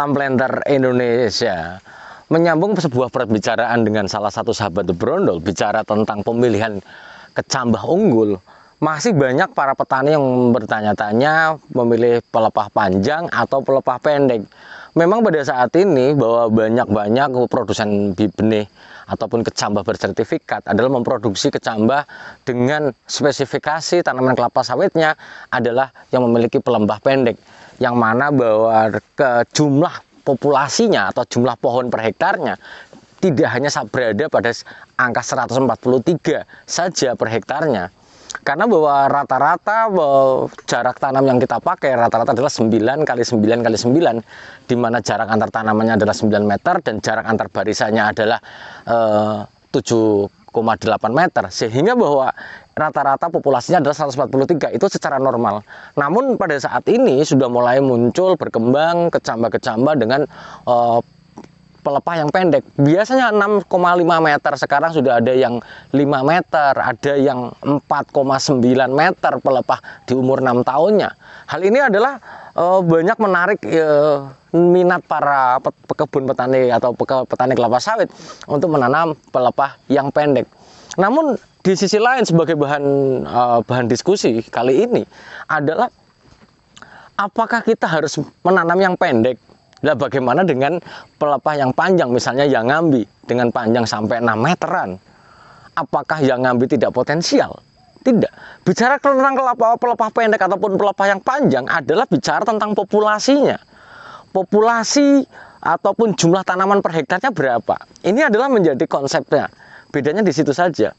Salam planter Indonesia menyambung sebuah perbicaraan dengan salah satu sahabat The Brondol bicara tentang pemilihan kecambah unggul masih banyak para petani yang bertanya-tanya memilih pelepah panjang atau pelepah pendek memang pada saat ini bahwa banyak-banyak produsen benih ataupun kecambah bersertifikat adalah memproduksi kecambah dengan spesifikasi tanaman kelapa sawitnya adalah yang memiliki pelembah pendek yang mana bahwa ke jumlah populasinya atau jumlah pohon per hektarnya tidak hanya berada pada angka 143 saja per hektarnya karena bahwa rata-rata jarak tanam yang kita pakai rata-rata adalah 9 kali 9 kali 9 di mana jarak antar tanamannya adalah 9 meter dan jarak antar barisannya adalah eh, 7 meter sehingga bahwa rata-rata populasinya adalah 143 itu secara normal. Namun pada saat ini sudah mulai muncul berkembang kecambah-kecambah dengan uh, pelepah yang pendek. Biasanya 6,5 meter, sekarang sudah ada yang 5 meter, ada yang 4,9 meter pelepah di umur 6 tahunnya. Hal ini adalah uh, banyak menarik uh, minat para pekebun petani atau peke petani kelapa sawit untuk menanam pelepah yang pendek. Namun di sisi lain sebagai bahan uh, bahan diskusi kali ini adalah apakah kita harus menanam yang pendek? Nah, bagaimana dengan pelepah yang panjang misalnya yang ngambi dengan panjang sampai 6 meteran? Apakah yang ngambi tidak potensial? Tidak. Bicara tentang kelapa pelepah pendek ataupun pelepah yang panjang adalah bicara tentang populasinya populasi ataupun jumlah tanaman per hektarnya berapa. Ini adalah menjadi konsepnya. Bedanya di situ saja.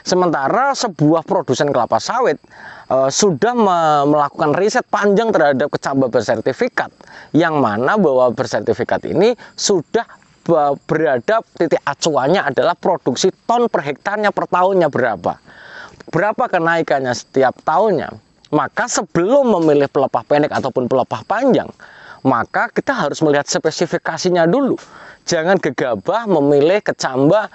Sementara sebuah produsen kelapa sawit e, sudah me melakukan riset panjang terhadap kecambah bersertifikat yang mana bahwa bersertifikat ini sudah berada titik acuannya adalah produksi ton per hektarnya per tahunnya berapa. Berapa kenaikannya setiap tahunnya. Maka sebelum memilih pelepah pendek ataupun pelepah panjang, maka kita harus melihat spesifikasinya dulu. Jangan gegabah memilih kecambah.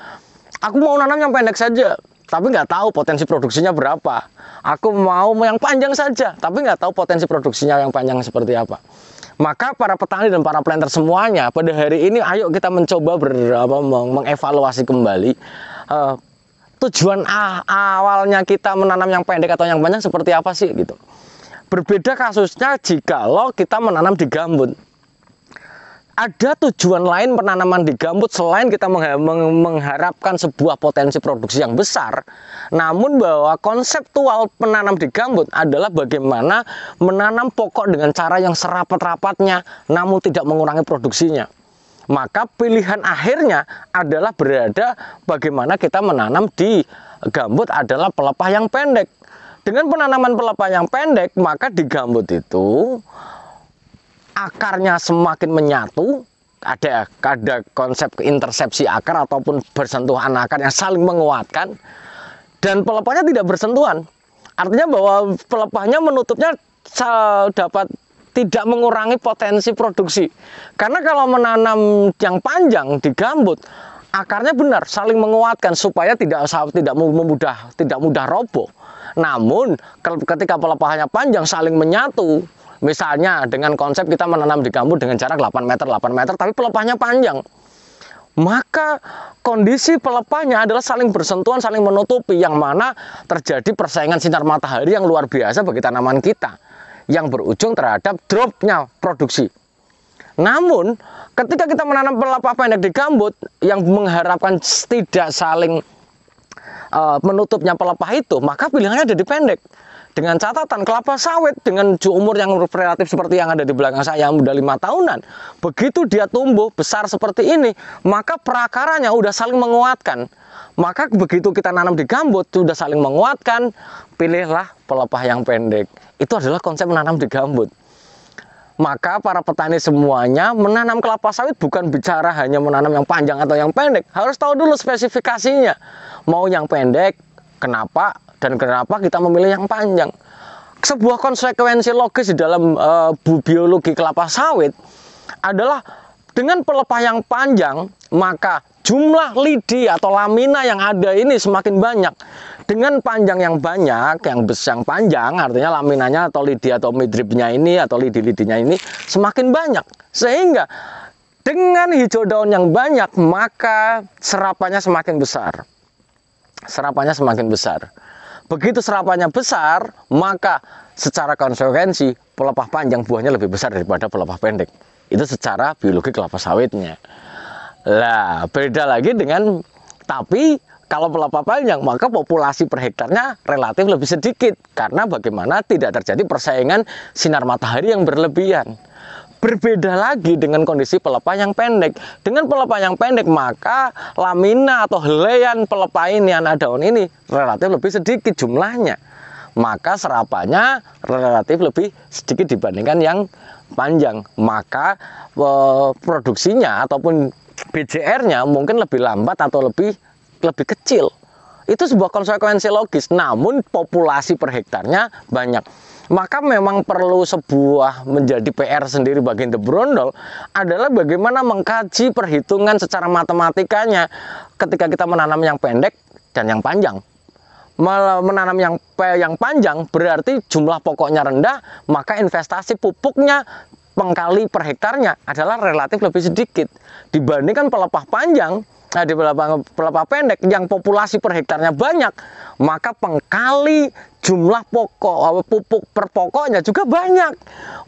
Aku mau nanam yang pendek saja, tapi nggak tahu potensi produksinya berapa. Aku mau yang panjang saja, tapi nggak tahu potensi produksinya yang panjang seperti apa. Maka para petani dan para planter semuanya pada hari ini ayo kita mencoba berapa mengevaluasi kembali uh, tujuan awalnya kita menanam yang pendek atau yang panjang seperti apa sih gitu. Berbeda kasusnya jika lo kita menanam di gambut. Ada tujuan lain penanaman di gambut selain kita mengharapkan sebuah potensi produksi yang besar, namun bahwa konseptual penanam di gambut adalah bagaimana menanam pokok dengan cara yang serapat-rapatnya, namun tidak mengurangi produksinya maka pilihan akhirnya adalah berada bagaimana kita menanam di gambut adalah pelepah yang pendek dengan penanaman pelepah yang pendek, maka di gambut itu akarnya semakin menyatu, ada ada konsep intersepsi akar ataupun bersentuhan akar yang saling menguatkan dan pelepahnya tidak bersentuhan. Artinya bahwa pelepahnya menutupnya dapat tidak mengurangi potensi produksi. Karena kalau menanam yang panjang di gambut, akarnya benar saling menguatkan supaya tidak tidak mudah tidak mudah roboh. Namun ketika pelepahannya panjang saling menyatu, misalnya dengan konsep kita menanam di gambut dengan jarak 8 meter 8 meter tapi pelepahnya panjang. Maka kondisi pelepahnya adalah saling bersentuhan, saling menutupi yang mana terjadi persaingan sinar matahari yang luar biasa bagi tanaman kita yang berujung terhadap dropnya produksi. Namun, ketika kita menanam pelepah pendek di gambut yang mengharapkan tidak saling uh, menutupnya pelepah itu, maka pilihannya ada di pendek. Dengan catatan kelapa sawit dengan umur yang relatif seperti yang ada di belakang saya yang udah lima tahunan, begitu dia tumbuh besar seperti ini, maka perakarannya udah saling menguatkan. Maka begitu kita nanam di gambut sudah saling menguatkan, pilihlah pelepah yang pendek. Itu adalah konsep menanam di gambut. Maka para petani semuanya menanam kelapa sawit bukan bicara hanya menanam yang panjang atau yang pendek. Harus tahu dulu spesifikasinya. Mau yang pendek, kenapa dan kenapa kita memilih yang panjang. Sebuah konsekuensi logis di dalam e, biologi kelapa sawit adalah dengan pelepah yang panjang, maka jumlah lidi atau lamina yang ada ini semakin banyak dengan panjang yang banyak, yang besar yang panjang, artinya laminanya atau lidi atau midribnya ini atau lidi-lidinya ini semakin banyak. Sehingga dengan hijau daun yang banyak, maka serapannya semakin besar. Serapannya semakin besar. Begitu serapannya besar, maka secara konsekuensi pelepah panjang buahnya lebih besar daripada pelepah pendek. Itu secara biologi kelapa sawitnya. Lah, beda lagi dengan tapi kalau pelepah panjang maka populasi per hektarnya relatif lebih sedikit karena bagaimana tidak terjadi persaingan sinar matahari yang berlebihan. Berbeda lagi dengan kondisi pelepah yang pendek. Dengan pelepah yang pendek maka lamina atau helaian pelepah ini anak daun ini relatif lebih sedikit jumlahnya. Maka serapannya relatif lebih sedikit dibandingkan yang panjang. Maka eh, produksinya ataupun BCR-nya mungkin lebih lambat atau lebih lebih kecil. Itu sebuah konsekuensi logis, namun populasi per hektarnya banyak. Maka memang perlu sebuah menjadi PR sendiri bagi The Brondol adalah bagaimana mengkaji perhitungan secara matematikanya ketika kita menanam yang pendek dan yang panjang menanam yang yang panjang berarti jumlah pokoknya rendah maka investasi pupuknya pengkali per hektarnya adalah relatif lebih sedikit dibandingkan pelepah panjang Nah, di pelapa pendek yang populasi per hektarnya banyak, maka pengkali jumlah pokok pupuk per pokoknya juga banyak.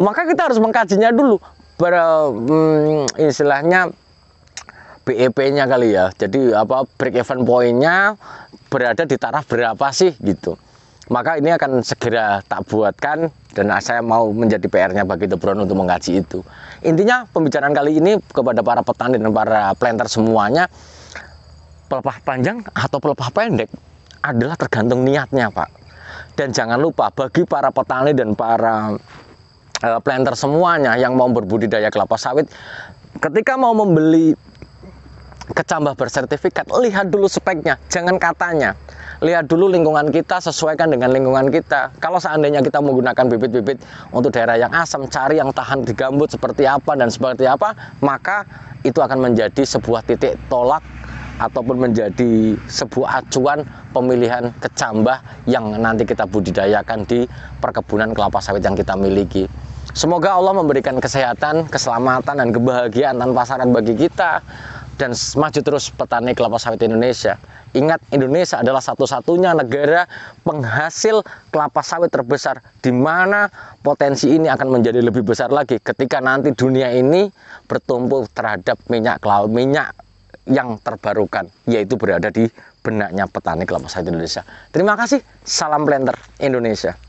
Maka kita harus mengkajinya dulu. Ber, hmm, istilahnya BEP-nya kali ya. Jadi apa break even point-nya berada di taraf berapa sih gitu. Maka ini akan segera tak buatkan dan saya mau menjadi PR-nya bagi The Tebron untuk mengkaji itu. Intinya pembicaraan kali ini kepada para petani dan para planter semuanya pelepah panjang atau pelepah pendek adalah tergantung niatnya Pak dan jangan lupa bagi para petani dan para uh, planter semuanya yang mau berbudidaya kelapa sawit ketika mau membeli kecambah bersertifikat, lihat dulu speknya, jangan katanya. Lihat dulu lingkungan kita, sesuaikan dengan lingkungan kita. Kalau seandainya kita menggunakan bibit-bibit untuk daerah yang asam, cari yang tahan di gambut seperti apa dan seperti apa, maka itu akan menjadi sebuah titik tolak ataupun menjadi sebuah acuan pemilihan kecambah yang nanti kita budidayakan di perkebunan kelapa sawit yang kita miliki. Semoga Allah memberikan kesehatan, keselamatan, dan kebahagiaan tanpa saran bagi kita dan maju terus petani kelapa sawit Indonesia. Ingat Indonesia adalah satu-satunya negara penghasil kelapa sawit terbesar di mana potensi ini akan menjadi lebih besar lagi ketika nanti dunia ini bertumpu terhadap minyak kelapa minyak yang terbarukan, yaitu berada di benaknya petani kelapa sawit Indonesia. Terima kasih, salam Blender Indonesia.